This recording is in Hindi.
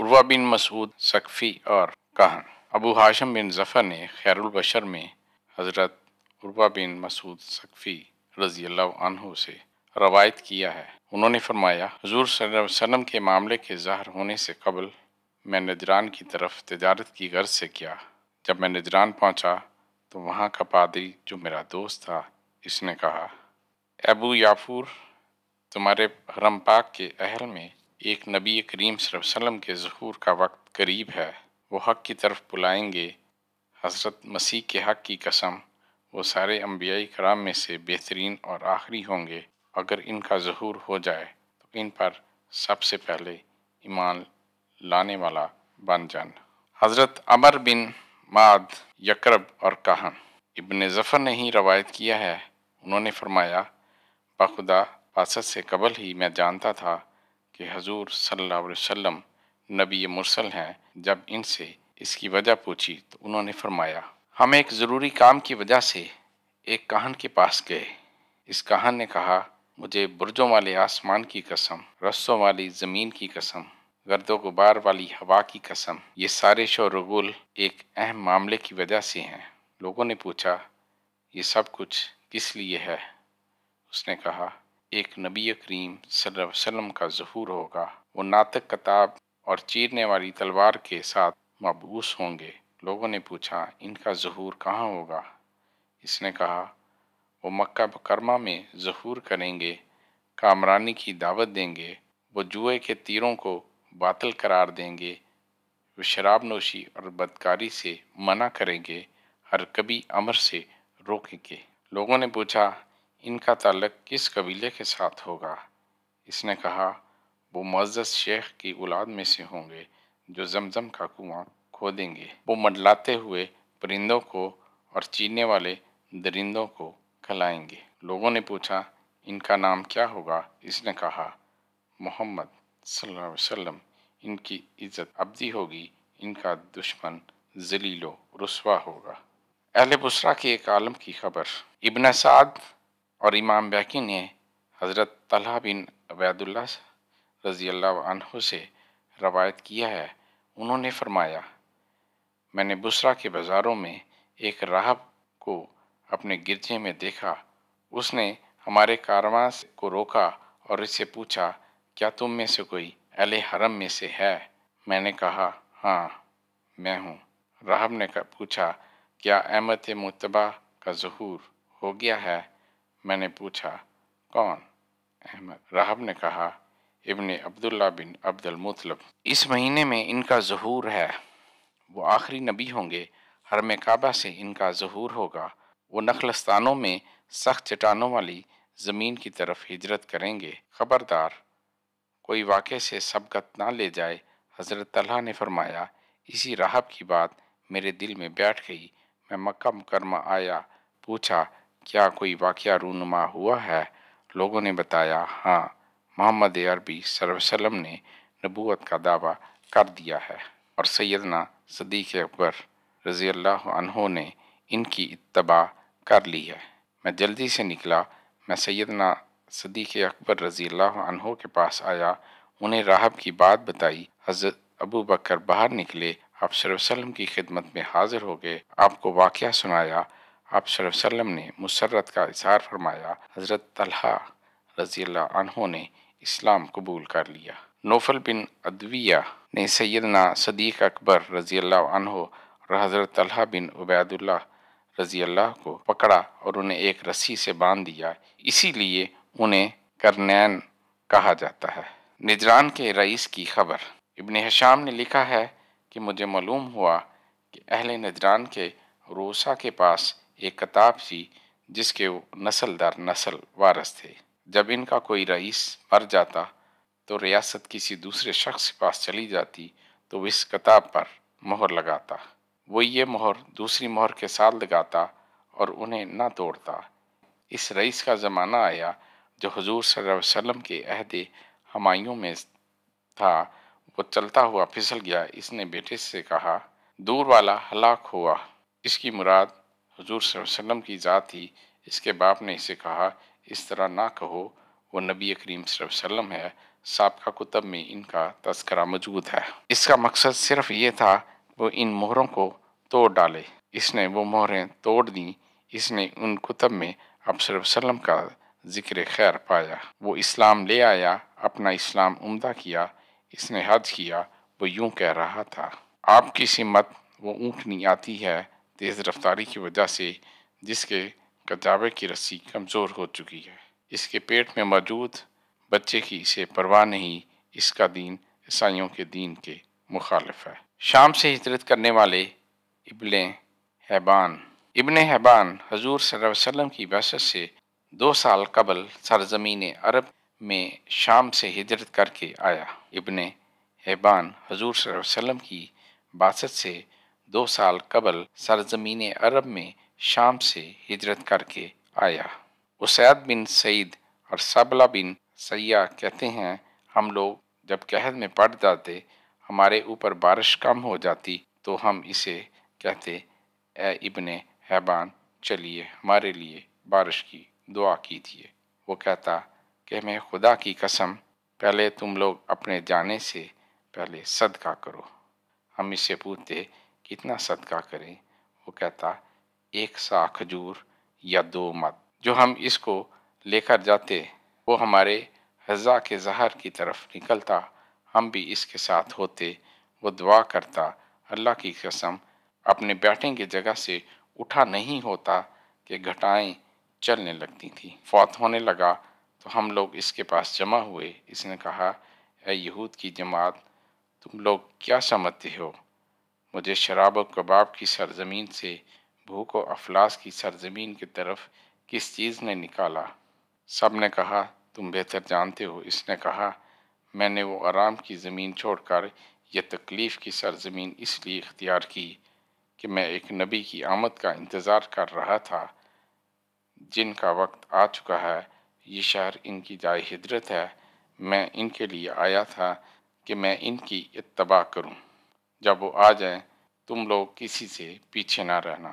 उर्वा बिन मसूद सकफ़ी और कहन अबू हाशम बिन जफ़र ने खैरबशर में हज़रत उर्वा बिन मसूद सकफ़ी रज़ी अल्लाह से रवायत किया है उन्होंने फरमाया हजूर सनम के मामले के ज़ाहर होने से कबल मैं नजरान की तरफ तजारत की गर्ज से किया जब मैं नजरान पहुंचा तो वहाँ का पादरी जो मेरा दोस्त था इसने कहा एबू याफूर तुम्हारे हरम पाक के अहल में एक नबी करीम वसल्लम के ज़हूर का वक्त करीब है वो हक़ की तरफ बुलाएंगे हज़रत मसीह के हक़ की कसम वो सारे अम्बियाई कराम में से बेहतरीन और आखिरी होंगे अगर इनका ज़हूर हो जाए तो इन पर सबसे पहले ईमान लाने वाला बन जान हज़रत अमर बिन माद यकरब और कहन इबन ज़फ़र ने ही रवायत किया है उन्होंने फरमाया बखुदा पासत से कबल ही मैं जानता था कि हजूर सल्लाम नबी मुरसल हैं जब इनसे इसकी वजह पूछी तो उन्होंने फरमाया हम एक ज़रूरी काम की वजह से एक कहान के पास गए इस कहान ने कहा मुझे बुरजों वाले आसमान की कसम रस्सों वाली ज़मीन की कसम गर्दो गुबार वाली हवा की कसम ये सारे शोरगुल एक अहम मामले की वजह से हैं लोगों ने पूछा ये सब कुछ किस लिए है उसने कहा एक नबी करीम वसल्लम का जहूर होगा वो नातक कताब और चीरने वाली तलवार के साथ मबूस होंगे लोगों ने पूछा इनका जहूर कहाँ होगा इसने कहा वो मक्का बकरमा में जहूर करेंगे कामरानी की दावत देंगे वो जुए के तीरों को बातल करार देंगे वो शराब नोशी और बदकारी से मना करेंगे हर कभी अमर से रोकेंगे लोगों ने पूछा इनका ताल्लक किस कबीले के साथ होगा इसने कहा वो मज़्ज़त शेख की औलाद में से होंगे जो जमजम का कुआं खोदेंगे वो मंडलाते हुए परिंदों को और चीने वाले दरिंदों को खिलाएंगे लोगों ने पूछा इनका नाम क्या होगा इसने कहा मोहम्मद सल्लल्लाहु अलैहि वसल्लम इनकी इज्जत अब्दी होगी इनका दुश्मन जलीलो रसवा होगा अहले बुसरा के एक आलम की खबर इबन साद और इमाम बैकी ने हज़रत तला बिन अबैदुल्ला रज़ी अल्लाह से रवायत किया है उन्होंने फरमाया मैंने बुसरा के बाज़ारों में एक राहब को अपने गिरजे में देखा उसने हमारे कारवां को रोका और इससे पूछा क्या तुम में से कोई अल हरम में से है मैंने कहा हाँ मैं हूँ राहब ने पूछा क्या अहमद मुतबा का जहूर हो गया है मैंने पूछा कौन अहमद राहब ने कहा इबन अब्दुल्ला बिन अब्दुल मुतलब इस महीने में इनका जहूर है वो आखिरी नबी होंगे हर काबा से इनका जहूर होगा वो नखलस्तानों में सख्त चटानों वाली ज़मीन की तरफ हिजरत करेंगे खबरदार कोई वाक़े से सबकत ना ले जाए हज़रत तल्हा ने फरमाया इसी राहब की बात मेरे दिल में बैठ गई मैं मक्का मुकरमा आया पूछा क्या कोई वाक़ रूनुमा हुआ है लोगों ने बताया हाँ मोहम्मद अरबी सरवसलम ने नबूत का दावा कर दिया है और सैदना सदीक अकबर रज़ी अल्लाह ने इनकी इतबा कर ली है मैं जल्दी से निकला मैं सैदना सदीक अकबर रज़ी अल्लाह के पास आया उन्हें राहब की बात बताई हज़रत अबू बकर बाहर निकले आप सरवसलम की खिदमत में हाज़िर हो गए आपको वाक़ सुनाया आप सल्लम ने मुसरत का इजहार फरमाया हज़रत तलहा रज़ी अनहों ने इस्लाम कबूल कर लिया नोफल बिन अदविया ने सैदना सदीक अकबर रज़ी अनहो और हज़रत तलहा बिन उबैदुल्ला रज़ी अल्लाह को पकड़ा और उन्हें एक रस्सी से बांध दिया इसीलिए उन्हें करनैन कहा जाता है निजरान के रईस की खबर इबन हशाम ने लिखा है कि मुझे मालूम हुआ कि अहले निजरान के रोसा के पास एक सी जिसके वो नसल दर नसल वारस थे जब इनका कोई रईस मर जाता तो रियासत किसी दूसरे शख्स के पास चली जाती तो वो इस किताब पर मोहर लगाता वो ये मोहर दूसरी मोहर के साथ लगाता और उन्हें ना तोड़ता इस रईस का ज़माना आया जो हजूर सल्लम के अहद हमायों में था वो चलता हुआ फिसल गया इसने बेटे से कहा दूर वाला हलाक हुआ इसकी मुराद हजूर वसम की ज़ात ही इसके बाप ने इसे कहा इस तरह ना कहो वो नबी करीम वसम है सबका कुतब में इनका तस्करा मौजूद है इसका मकसद सिर्फ ये था वो इन मोहरों को तोड़ डाले इसने वो मोहरें तोड़ दी इसने उन कुतब में अब वसलम का ज़िक्र खैर पाया वो इस्लाम ले आया अपना इस्लाम उमदा किया इसने हज किया वो यूं कह रहा था आपकी सिमत वो ऊँटनी आती है तेज़ रफ्तारी की वजह से जिसके कजावे की रस्सी कमज़ोर हो चुकी है इसके पेट में मौजूद बच्चे की इसे परवाह नहीं इसका दीन ईसाइयों के दीन के मुखालफ है शाम से हिजरत करने वाले इबन हैबान इबन हैबान हजूर सल्लम की बसत से दो साल कबल सरजमीन अरब में शाम से हिजरत करके आया इबन हैबान हजूर सल्लम की बासत से दो साल कबल सरजमीन अरब में शाम से हिजरत करके आया उसैद बिन सईद और सबला बिन सयाह कहते हैं हम लोग जब कहद में पड़ जाते हमारे ऊपर बारिश कम हो जाती तो हम इसे कहते ए इबन हैबान चलिए हमारे लिए बारिश की दुआ कीजिए वो कहता कि मैं खुदा की कसम पहले तुम लोग अपने जाने से पहले सदका करो हम इसे पूछते कितना सदका करें वो कहता एक सा खजूर या दो मत जो हम इसको लेकर जाते वो हमारे हज़ा के जहर की तरफ निकलता हम भी इसके साथ होते वो दुआ करता अल्लाह की कसम अपने बैठे की जगह से उठा नहीं होता कि घटाएं चलने लगती थी फौत होने लगा तो हम लोग इसके पास जमा हुए इसने कहा यहूद की जमात तुम लोग क्या समझते हो मुझे शराब और कबाब की सरजमीन से भूख और अफलास की सरजमीन की तरफ किस चीज़ ने निकाला सब ने कहा तुम बेहतर जानते हो इसने कहा मैंने वो आराम की ज़मीन छोड़कर यह तकलीफ़ की सरजमीन इसलिए इख्तियार की कि मैं एक नबी की आमद का इंतज़ार कर रहा था जिनका वक्त आ चुका है ये शहर इनकी जाय हिदरत है मैं इनके लिए आया था कि मैं इनकी इतबा करूँ जब वो आ जाए तुम लोग किसी से पीछे ना रहना